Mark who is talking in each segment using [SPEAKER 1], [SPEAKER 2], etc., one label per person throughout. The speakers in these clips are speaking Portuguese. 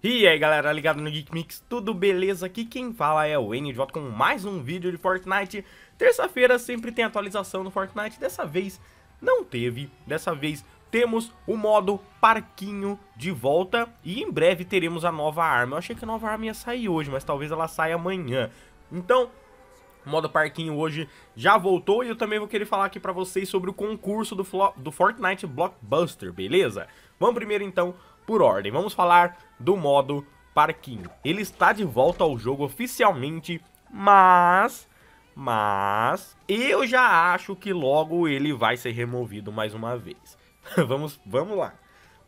[SPEAKER 1] E aí galera, ligado no Geek Mix, tudo beleza? Aqui quem fala é o N de volta com mais um vídeo de Fortnite Terça-feira sempre tem atualização no Fortnite, dessa vez não teve Dessa vez temos o modo parquinho de volta e em breve teremos a nova arma Eu achei que a nova arma ia sair hoje, mas talvez ela saia amanhã Então, o modo parquinho hoje já voltou e eu também vou querer falar aqui pra vocês sobre o concurso do, do Fortnite Blockbuster, beleza? Vamos primeiro então por ordem. Vamos falar do modo parquinho. Ele está de volta ao jogo oficialmente, mas... Mas... Eu já acho que logo ele vai ser removido mais uma vez. vamos, vamos lá.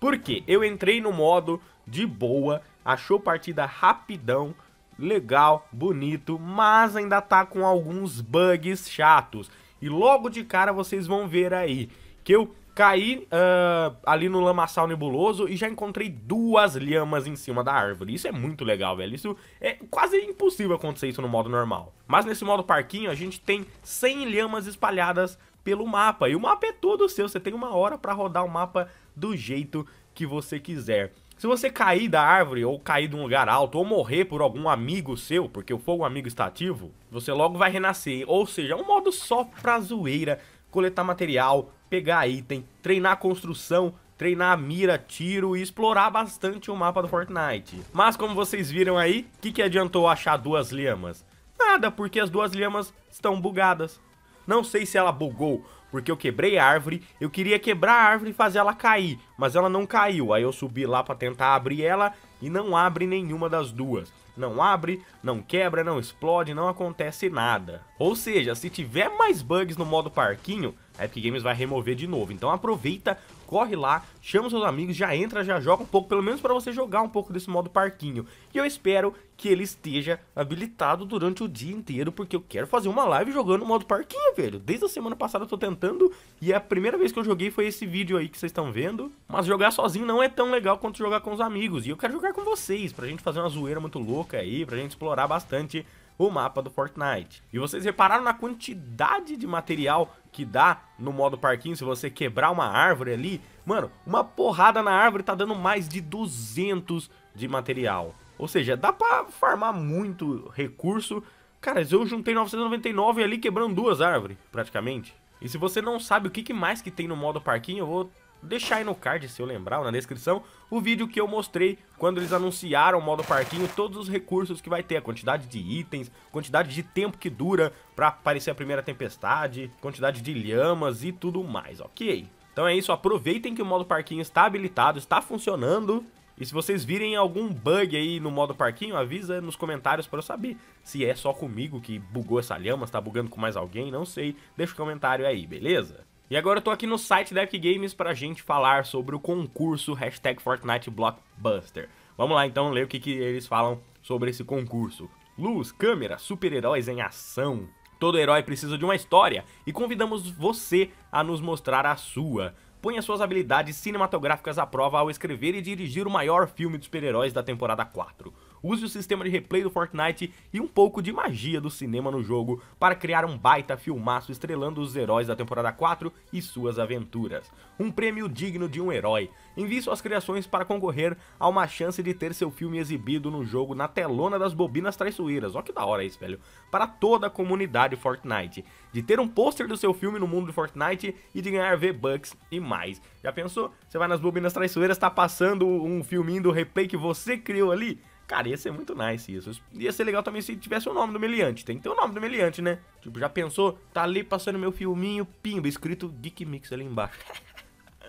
[SPEAKER 1] Por quê? Eu entrei no modo de boa, achou partida rapidão, legal, bonito, mas ainda tá com alguns bugs chatos. E logo de cara vocês vão ver aí que eu Caí uh, ali no lamaçal nebuloso e já encontrei duas lhamas em cima da árvore. Isso é muito legal, velho. Isso é quase impossível acontecer isso no modo normal. Mas nesse modo parquinho, a gente tem 100 lhamas espalhadas pelo mapa. E o mapa é todo seu. Você tem uma hora para rodar o mapa do jeito que você quiser. Se você cair da árvore ou cair de um lugar alto ou morrer por algum amigo seu, porque o fogo é amigo está ativo, você logo vai renascer. Ou seja, é um modo só pra zoeira, coletar material, pegar item, treinar construção, treinar mira, tiro e explorar bastante o mapa do Fortnite. Mas como vocês viram aí, o que, que adiantou achar duas lhamas? Nada, porque as duas lhamas estão bugadas. Não sei se ela bugou porque eu quebrei a árvore, eu queria quebrar a árvore e fazer ela cair, mas ela não caiu. Aí eu subi lá para tentar abrir ela e não abre nenhuma das duas. Não abre, não quebra, não explode, não acontece nada. Ou seja, se tiver mais bugs no modo parquinho, a Epic Games vai remover de novo. Então aproveita, corre lá, chama seus amigos, já entra, já joga um pouco, pelo menos para você jogar um pouco desse modo parquinho. E eu espero que ele esteja habilitado durante o dia inteiro, porque eu quero fazer uma live jogando o modo parquinho, velho. Desde a semana passada eu tô tentando, e a primeira vez que eu joguei foi esse vídeo aí que vocês estão vendo. Mas jogar sozinho não é tão legal quanto jogar com os amigos, e eu quero jogar com vocês, pra gente fazer uma zoeira muito louca aí, pra gente explorar bastante o mapa do Fortnite. E vocês repararam na quantidade de material que dá no modo parquinho, se você quebrar uma árvore ali, mano, uma porrada na árvore tá dando mais de 200 de material. Ou seja, dá pra farmar muito recurso. Cara, eu juntei 999 ali quebrando duas árvores, praticamente. E se você não sabe o que mais que tem no modo parquinho, eu vou deixar aí no card, se eu lembrar, ou na descrição, o vídeo que eu mostrei quando eles anunciaram o modo parquinho, todos os recursos que vai ter, a quantidade de itens, quantidade de tempo que dura pra aparecer a primeira tempestade, quantidade de lhamas e tudo mais, ok? Então é isso, aproveitem que o modo parquinho está habilitado, está funcionando, e se vocês virem algum bug aí no modo parquinho, avisa nos comentários para eu saber se é só comigo que bugou essa lhama, se tá bugando com mais alguém, não sei. Deixa o um comentário aí, beleza? E agora eu tô aqui no site da Epic Games pra gente falar sobre o concurso hashtag Fortnite Blockbuster. Vamos lá então ler o que, que eles falam sobre esse concurso. Luz, câmera, super-heróis em ação. Todo herói precisa de uma história e convidamos você a nos mostrar a sua. Ponha suas habilidades cinematográficas à prova ao escrever e dirigir o maior filme de super-heróis da temporada 4. Use o sistema de replay do Fortnite e um pouco de magia do cinema no jogo para criar um baita filmaço estrelando os heróis da temporada 4 e suas aventuras. Um prêmio digno de um herói. Envie suas criações para concorrer a uma chance de ter seu filme exibido no jogo na telona das bobinas traiçoeiras. Ó que da hora isso, velho. Para toda a comunidade Fortnite. De ter um pôster do seu filme no mundo de Fortnite e de ganhar V-Bucks e mais. Já pensou? Você vai nas bobinas traiçoeiras, tá passando um filminho do replay que você criou ali? Cara, ia ser muito nice isso. Ia ser legal também se tivesse o nome do meliante. Tem que ter o nome do meliante, né? Tipo, já pensou? Tá ali passando meu filminho, pimba, escrito Geek Mix ali embaixo.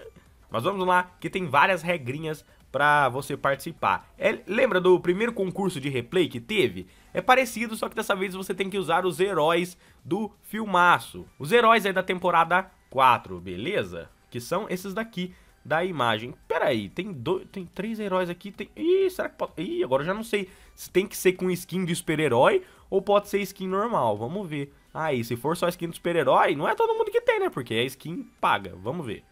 [SPEAKER 1] Mas vamos lá, que tem várias regrinhas para você participar. É, lembra do primeiro concurso de replay que teve? É parecido, só que dessa vez você tem que usar os heróis do filmaço. Os heróis aí da temporada 4, beleza? Que são esses daqui da imagem. Pera aí, tem, dois, tem três heróis aqui. Tem... Ih, será que pode... Ih, agora eu já não sei se tem que ser com skin de super-herói ou pode ser skin normal. Vamos ver. Aí, se for só skin do super-herói, não é todo mundo que tem, né? Porque é skin paga. Vamos ver.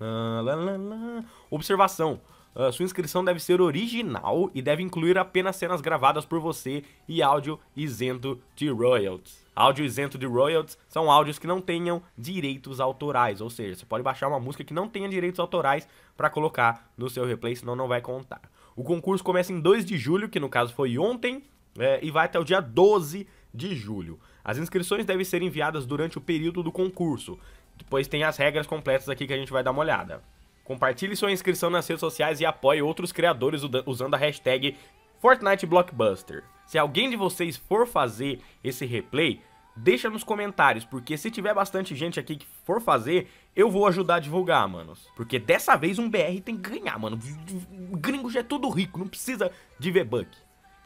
[SPEAKER 1] Ah, lá, lá, lá. Observação. Ah, sua inscrição deve ser original e deve incluir apenas cenas gravadas por você e áudio isento de royalties. Áudio isento de royalties são áudios que não tenham direitos autorais, ou seja, você pode baixar uma música que não tenha direitos autorais para colocar no seu replay, senão não vai contar. O concurso começa em 2 de julho, que no caso foi ontem, é, e vai até o dia 12 de julho. As inscrições devem ser enviadas durante o período do concurso. Depois tem as regras completas aqui que a gente vai dar uma olhada. Compartilhe sua inscrição nas redes sociais e apoie outros criadores usando a hashtag Fortnite Blockbuster. Se alguém de vocês for fazer esse replay, deixa nos comentários, porque se tiver bastante gente aqui que for fazer, eu vou ajudar a divulgar, manos. Porque dessa vez um BR tem que ganhar, mano. Gringo já é tudo rico, não precisa de V-Buck.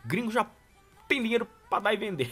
[SPEAKER 1] Gringo já tem dinheiro pra dar e vender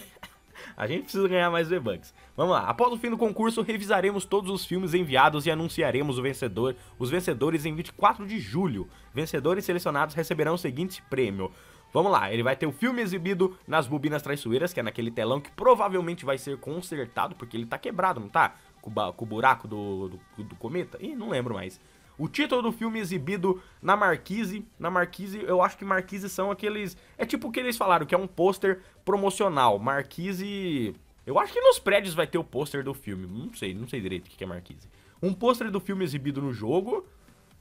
[SPEAKER 1] a gente precisa ganhar mais V-Bucks. Vamos lá, após o fim do concurso, revisaremos todos os filmes enviados e anunciaremos o vencedor, os vencedores em 24 de julho. Vencedores selecionados receberão o seguinte prêmio. Vamos lá, ele vai ter o filme exibido nas bobinas traiçoeiras, que é naquele telão que provavelmente vai ser consertado, porque ele tá quebrado, não tá? Com, o buraco do, do, do cometa? Ih, não lembro mais. O título do filme exibido na Marquise, na Marquise, eu acho que Marquise são aqueles, é tipo o que eles falaram, que é um pôster promocional. Marquise, eu acho que nos prédios vai ter o pôster do filme, não sei, não sei direito o que é Marquise. Um pôster do filme exibido no jogo,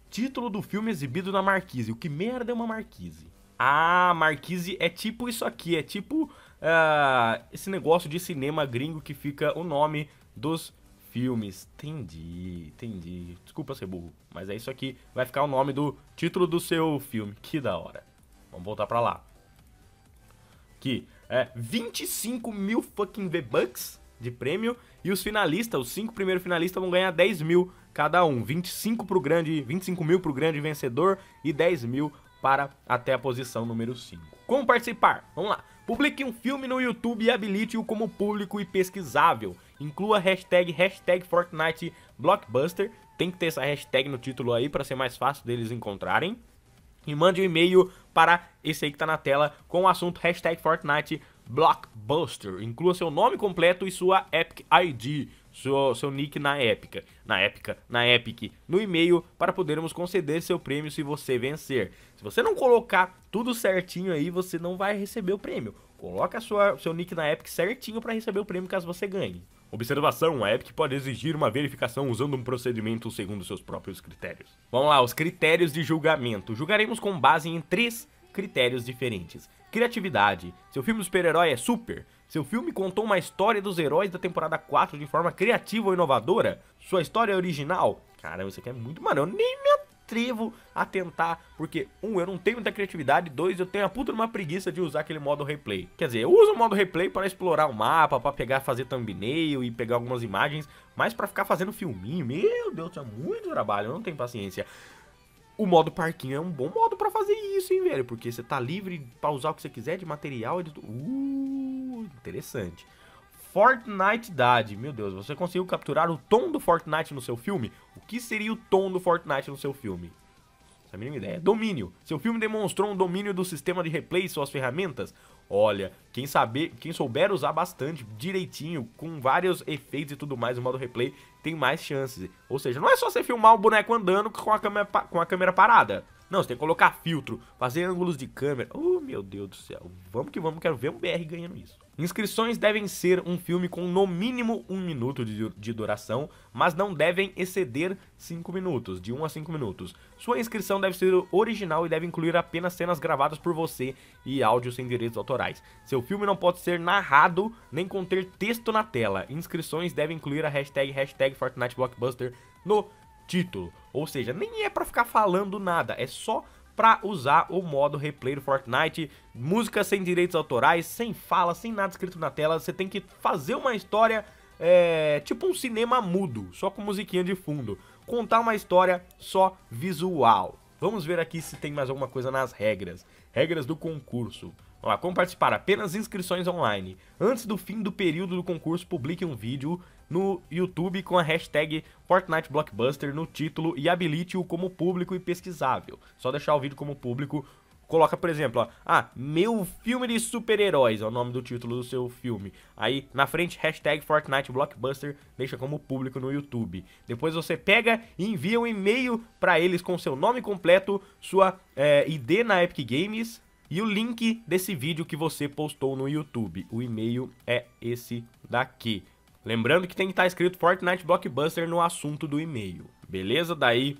[SPEAKER 1] título do filme exibido na Marquise. O que merda é uma Marquise? Ah, Marquise é tipo isso aqui, é tipo uh, esse negócio de cinema gringo que fica o nome dos filmes. Entendi, entendi. Desculpa ser burro, mas é isso aqui. Vai ficar o nome do título do seu filme. Que da hora. Vamos voltar pra lá. Que é 25 mil fucking V-Bucks de prêmio. E os finalistas, os cinco primeiros finalistas vão ganhar 10 mil cada um. 25 pro grande, 25 mil pro grande vencedor e 10 mil para até a posição número 5. Como participar? Vamos lá. Publique um filme no YouTube e habilite-o como público e pesquisável inclua a hashtag, hashtag Fortnite Blockbuster. Tem que ter essa hashtag no título aí para ser mais fácil deles encontrarem. E mande um e-mail para esse aí que tá na tela com o assunto hashtag Fortnite Blockbuster. Inclua seu nome completo e sua Epic ID, seu, seu nick na épica, na épica, na Epic, no e-mail para podermos conceder seu prêmio se você vencer. Se você não colocar tudo certinho aí, você não vai receber o prêmio. Coloca sua, seu nick na Epic certinho para receber o prêmio caso você ganhe. Observação, a Epic pode exigir uma verificação usando um procedimento segundo seus próprios critérios. Vamos lá, os critérios de julgamento. Julgaremos com base em três critérios diferentes. Criatividade. Seu filme super-herói é super? Seu filme contou uma história dos heróis da temporada 4 de forma criativa ou inovadora? Sua história é original? Caramba, isso aqui é muito... Mano, eu nem me atrevo a tentar, porque, um, eu não tenho muita criatividade, dois, eu tenho a puta uma preguiça de usar aquele modo replay. Quer dizer, eu uso o modo replay para explorar o mapa, para pegar, fazer thumbnail e pegar algumas imagens, mas para ficar fazendo filminho, meu Deus, é muito trabalho, eu não tenho paciência o modo parquinho é um bom modo para fazer isso, hein, velho? Porque você tá livre pra usar o que você quiser de material. De... Uh, interessante. Fortnite Dad. Meu Deus, você conseguiu capturar o tom do Fortnite no seu filme? O que seria o tom do Fortnite no seu filme? Essa mínima ideia. Domínio. Seu filme demonstrou um domínio do sistema de replay e suas ferramentas? Olha, quem saber, quem souber usar bastante, direitinho, com vários efeitos e tudo mais, no modo replay tem mais chances. Ou seja, não é só você filmar o boneco andando com a câmera, com a câmera parada. Não, você tem que colocar filtro, fazer ângulos de câmera. Oh, meu Deus do céu. Vamos que vamos, quero ver um BR ganhando isso. Inscrições devem ser um filme com no mínimo um minuto de, de duração, mas não devem exceder 5 minutos, de 1 a 5 minutos. Sua inscrição deve ser original e deve incluir apenas cenas gravadas por você e áudio sem direitos autorais. Seu filme não pode ser narrado nem conter texto na tela. Inscrições devem incluir a hashtag, hashtag Fortnite Blockbuster no título. Ou seja, nem é para ficar falando nada, é só para usar o modo replay do Fortnite. Música sem direitos autorais, sem fala, sem nada escrito na tela. Você tem que fazer uma história é, tipo um cinema mudo, só com musiquinha de fundo. Contar uma história só visual. Vamos ver aqui se tem mais alguma coisa nas regras. Regras do concurso. Vamos lá, como participar? Apenas inscrições online. Antes do fim do período do concurso, publique um vídeo no YouTube com a hashtag Fortnite Blockbuster no título e habilite-o como público e pesquisável. Só deixar o vídeo como público coloca, por exemplo, ó, ah, meu filme de super-heróis, é o nome do título do seu filme. Aí, na frente, hashtag Fortnite Blockbuster, deixa como público no YouTube. Depois você pega e envia um e-mail para eles com seu nome completo, sua é, eh, ID na Epic Games e o link desse vídeo que você postou no YouTube. O e-mail é esse daqui. Lembrando que tem que estar tá escrito Fortnite Blockbuster no assunto do e-mail, beleza? Daí,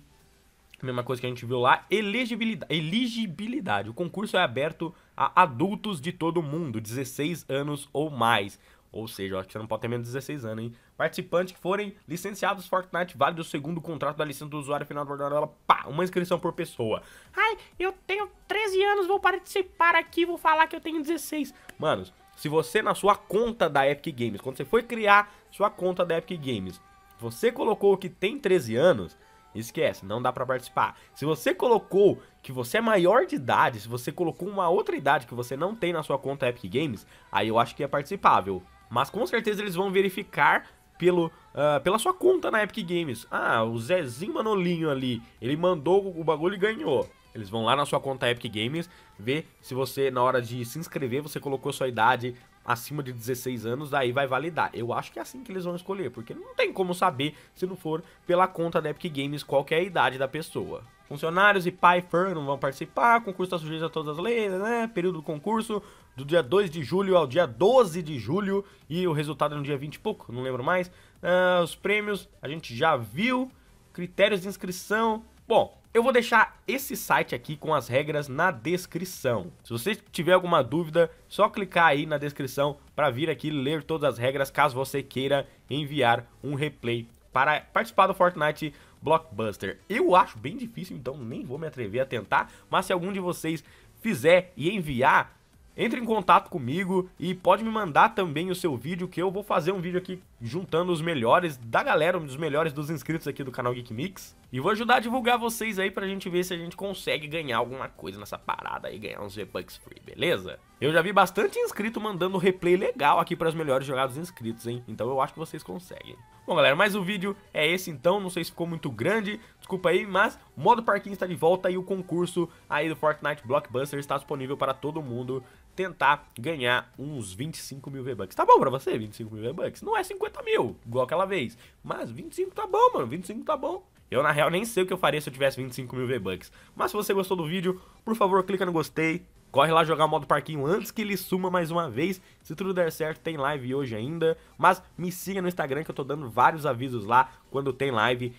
[SPEAKER 1] mesma coisa que a gente viu lá, elegibilidade. elegibilidade. O concurso é aberto a adultos de todo mundo, 16 anos ou mais. Ou seja, acho que você não pode ter menos de 16 anos, hein? Participantes que forem licenciados Fortnite, válido segundo contrato da licença do usuário final do pá, uma inscrição por pessoa. Ai, eu tenho 13 anos, vou participar aqui, vou falar que eu tenho 16. Manos, se você na sua conta da Epic Games, quando você foi criar sua conta da Epic Games, você colocou que tem 13 anos, esquece, não dá para participar. Se você colocou que você é maior de idade, se você colocou uma outra idade que você não tem na sua conta Epic Games, aí eu acho que é participável. Mas com certeza eles vão verificar pelo, uh, pela sua conta na Epic Games. Ah, o Zezinho Manolinho ali, ele mandou o bagulho e ganhou. Eles vão lá na sua conta Epic Games, ver se você, na hora de se inscrever, você colocou sua idade acima de 16 anos, aí vai validar. Eu acho que é assim que eles vão escolher, porque não tem como saber, se não for pela conta da Epic Games, qual é a idade da pessoa. Funcionários e pai não vão participar, concurso está sujeito a todas as leis, né? Período do concurso, do dia 2 de julho ao dia 12 de julho, e o resultado é no dia 20 e pouco, não lembro mais. Uh, os prêmios, a gente já viu, critérios de inscrição. Bom, eu vou deixar esse site aqui com as regras na descrição. Se você tiver alguma dúvida, só clicar aí na descrição para vir aqui ler todas as regras caso você queira enviar um replay para participar do Fortnite Blockbuster. Eu acho bem difícil, então nem vou me atrever a tentar, mas se algum de vocês fizer e enviar, entre em contato comigo e pode me mandar também o seu vídeo, que eu vou fazer um vídeo aqui juntando os melhores da galera, um dos melhores dos inscritos aqui do canal Geek Mix. E vou ajudar a divulgar vocês aí pra gente ver se a gente consegue ganhar alguma coisa nessa parada aí, ganhar uns V-Bucks free, beleza? Eu já vi bastante inscrito mandando replay legal aqui para os melhores jogados inscritos, hein? Então eu acho que vocês conseguem. Bom, galera, mas o vídeo é esse então, não sei se ficou muito grande, desculpa aí, mas o modo parquinho está de volta e o concurso aí do Fortnite Blockbuster está disponível para todo mundo tentar ganhar uns 25 mil V-Bucks. Tá bom pra você, 25 mil V-Bucks? Não é 50 mil, igual aquela vez, mas 25 tá bom, mano, 25 tá bom. Eu, na real, nem sei o que eu faria se eu tivesse 25 mil V-Bucks. Mas se você gostou do vídeo, por favor, clica no gostei. Corre lá jogar o modo parquinho antes que ele suma mais uma vez. Se tudo der certo, tem live hoje ainda. Mas me siga no Instagram que eu tô dando vários avisos lá quando tem live.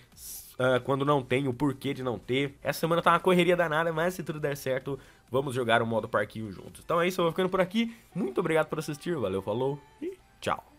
[SPEAKER 1] Uh, quando não tem, o porquê de não ter. Essa semana tá uma correria danada, mas se tudo der certo, vamos jogar o modo parquinho juntos. Então é isso, eu vou ficando por aqui. Muito obrigado por assistir, valeu, falou e tchau.